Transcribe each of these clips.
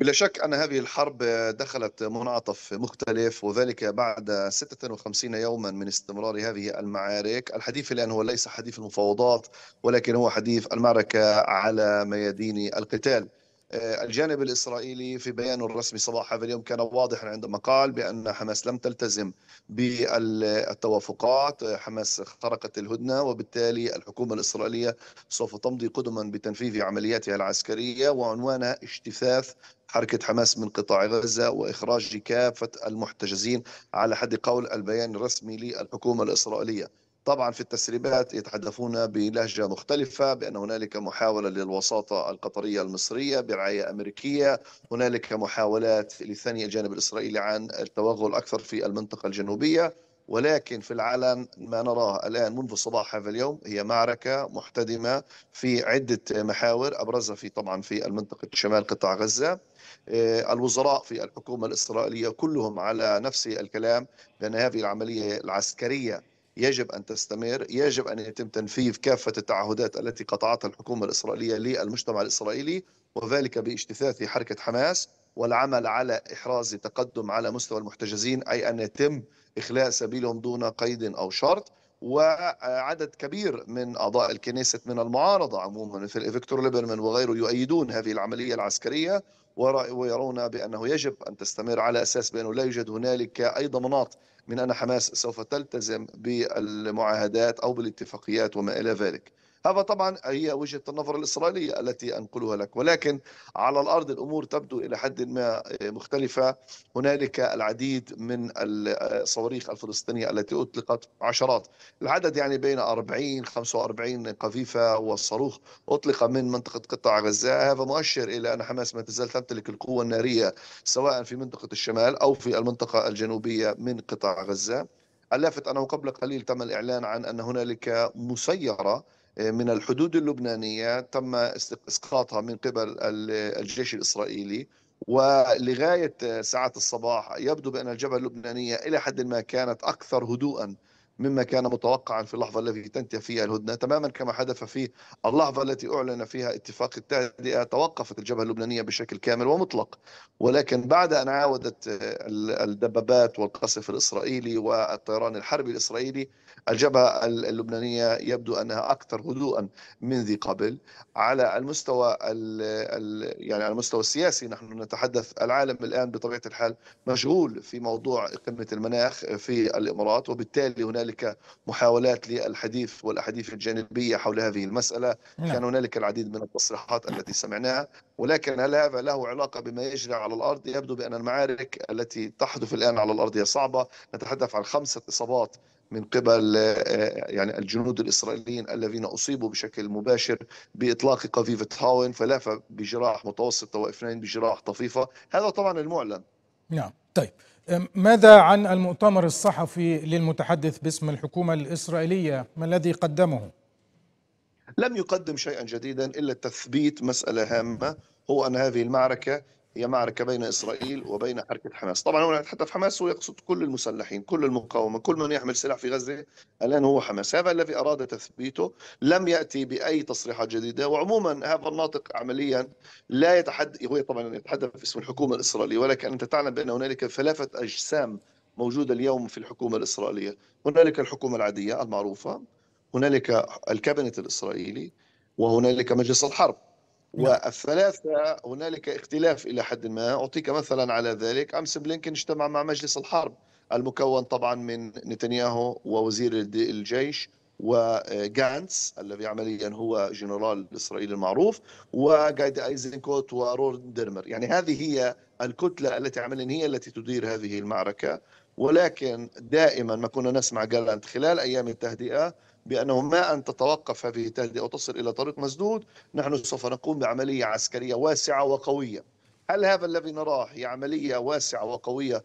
بلا شك أن هذه الحرب دخلت منعطف مختلف وذلك بعد 56 يوما من استمرار هذه المعارك الحديث الآن هو ليس حديث المفاوضات ولكن هو حديث المعركة على ميادين القتال آه، الجانب الإسرائيلي في بيانه الرسمي صباح هذا اليوم كان واضحا عندما قال بأن حماس لم تلتزم بالتوافقات آه، حماس خرقت الهدنة وبالتالي الحكومة الإسرائيلية سوف تمضي قدما بتنفيذ عملياتها العسكرية وعنوانها اجتثاث حركة حماس من قطاع غزة وإخراج كافة المحتجزين على حد قول البيان الرسمي للحكومة الإسرائيلية طبعا في التسريبات يتحدثون بلهجة مختلفة بأن هنالك محاولة للوساطة القطرية المصرية برعاية أمريكية هنالك محاولات لثني الجانب الإسرائيلي عن التوغل أكثر في المنطقة الجنوبية ولكن في العلن ما نراه الآن منذ صباح هذا اليوم هي معركة محتدمة في عدة محاور أبرزها في طبعا في المنطقة شمال قطاع غزة آه، الوزراء في الحكومة الإسرائيلية كلهم على نفس الكلام بأن هذه العملية العسكرية يجب أن تستمر يجب أن يتم تنفيذ كافة التعهدات التي قطعتها الحكومة الإسرائيلية للمجتمع الإسرائيلي وذلك باجتثاث حركة حماس والعمل على إحراز تقدم على مستوى المحتجزين أي أن يتم إخلاء سبيلهم دون قيد أو شرط وعدد كبير من أعضاء الكنيسة من المعارضة عموما مثل فيكتور ليبرمان وغيره يؤيدون هذه العملية العسكرية ويرون بأنه يجب أن تستمر على أساس بأنه لا يوجد هنالك أي ضمانات من أن حماس سوف تلتزم بالمعاهدات أو بالاتفاقيات وما إلى ذلك هذا طبعا هي وجهة النظر الإسرائيلية التي أنقلها لك ولكن على الأرض الأمور تبدو إلى حد ما مختلفة هنالك العديد من الصواريخ الفلسطينية التي أطلقت عشرات العدد يعني بين 40 45 قذيفة والصاروخ أطلق من منطقة قطاع غزة هذا مؤشر إلى أن حماس ما تزال تمتلك القوة النارية سواء في منطقة الشمال أو في المنطقة الجنوبية من قطاع غزة اللافت أنه قبل قليل تم الإعلان عن أن هنالك مسيرة من الحدود اللبنانية تم إسقاطها من قبل الجيش الإسرائيلي ولغاية ساعات الصباح يبدو بأن الجبهة اللبنانية إلى حد ما كانت أكثر هدوءا مما كان متوقعا في اللحظة التي تنتهي فيها الهدنة تماما كما حدث في اللحظة التي أعلن فيها اتفاق التهدئة توقفت الجبهة اللبنانية بشكل كامل ومطلق ولكن بعد أن عاودت آه، الدبابات والقصف الإسرائيلي والطيران الحربي الإسرائيلي الجبهة اللبنانية يبدو أنها أكثر هدوءا من ذي قبل على المستوى ال ال يعني على المستوى السياسي نحن نتحدث العالم الآن بطبيعة الحال مشغول في موضوع قمة المناخ في الإمارات وبالتالي هنالك هنالك محاولات للحديث والاحاديث الجانبيه حول هذه المساله، نعم. كان هنالك العديد من التصريحات التي سمعناها، ولكن هل هذا له علاقه بما يجري على الارض؟ يبدو بان المعارك التي تحدث الان على الارض هي صعبه، نتحدث عن خمسه اصابات من قبل آه، يعني الجنود الاسرائيليين الذين اصيبوا بشكل مباشر باطلاق قذيفه هاون، ثلاثه بجراح متوسطه واثنين بجراح طفيفه، هذا طبعا المعلن. نعم، طيب. ماذا عن المؤتمر الصحفي للمتحدث باسم الحكومة الإسرائيلية ما الذي قدمه؟ لم يقدم شيئا جديدا إلا تثبيت مسألة هامة هو أن هذه المعركة هي معركه بين اسرائيل وبين حركه حماس، طبعا هو حتى في حماس هو يقصد كل المسلحين، كل المقاومه، كل من يحمل سلاح في غزه الان هو حماس، هذا الذي اراد تثبيته، لم ياتي باي تصريحات جديده، وعموما هذا الناطق عمليا لا يتحدث هو طبعا يتحدث باسم الحكومه الاسرائيليه، ولكن انت تعلم بان هنالك ثلاثه اجسام موجوده اليوم في الحكومه الاسرائيليه، هنالك الحكومه العاديه المعروفه، هنالك الكابينت الاسرائيلي، وهنالك مجلس الحرب. نعم. والثلاثة هنالك اختلاف إلى حد ما أعطيك مثلا على ذلك أمس بلينكن اجتمع مع مجلس الحرب المكون طبعا من نتنياهو ووزير الجيش وغانتس الذي عمليا هو جنرال الاسرائيلي المعروف وغايد ايزنكوت ورور ديرمر يعني هذه هي الكتله التي عمليا هي التي تدير هذه المعركه ولكن دائما ما كنا نسمع جالانت خلال ايام التهدئه بأنه ما أن تتوقف هذه التهدئة وتصل إلى طريق مسدود نحن سوف نقوم بعملية عسكرية واسعة وقوية هل هذا الذي نراه هي عملية واسعة وقوية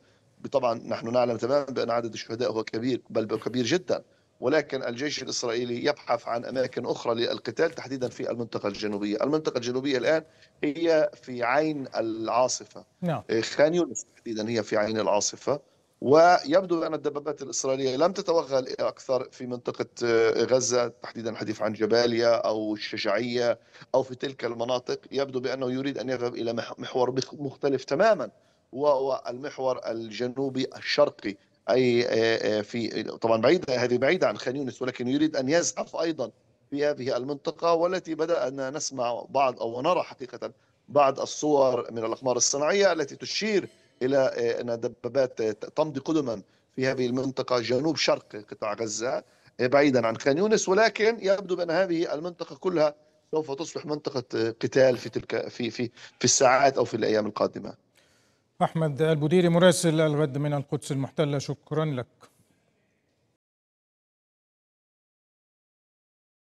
طبعا نحن نعلم تماما بأن عدد الشهداء هو كبير بل كبير جدا ولكن الجيش الإسرائيلي يبحث عن أماكن أخرى للقتال تحديدا في المنطقة الجنوبية المنطقة الجنوبية الآن هي في عين العاصفة نعم. خان يونس تحديدا هي في عين العاصفة ويبدو أن الدبابات الإسرائيلية لم تتوغل أكثر في منطقة آه، غزة تحديدا الحديث عن جباليا أو الشجاعية أو في تلك المناطق يبدو بأنه يريد أن يذهب إلى محور مختلف تماما وهو المحور الجنوبي الشرقي أي آه، آه، في طبعا بعيدة هذه بعيدة عن خان يونس ولكن يريد أن يزحف أيضا في هذه المنطقة والتي بدأنا نسمع بعض أو نرى حقيقة بعض الصور من الأقمار الصناعية التي تشير الى آه، ان دبابات آه، تمضي قدما في هذه المنطقه جنوب شرق قطاع غزه آه، بعيدا عن خان يونس ولكن يبدو بان هذه المنطقه كلها سوف تصبح منطقه قتال في تلك في في في الساعات او في الايام القادمه. احمد البديري مراسل الغد من القدس المحتله شكرا لك.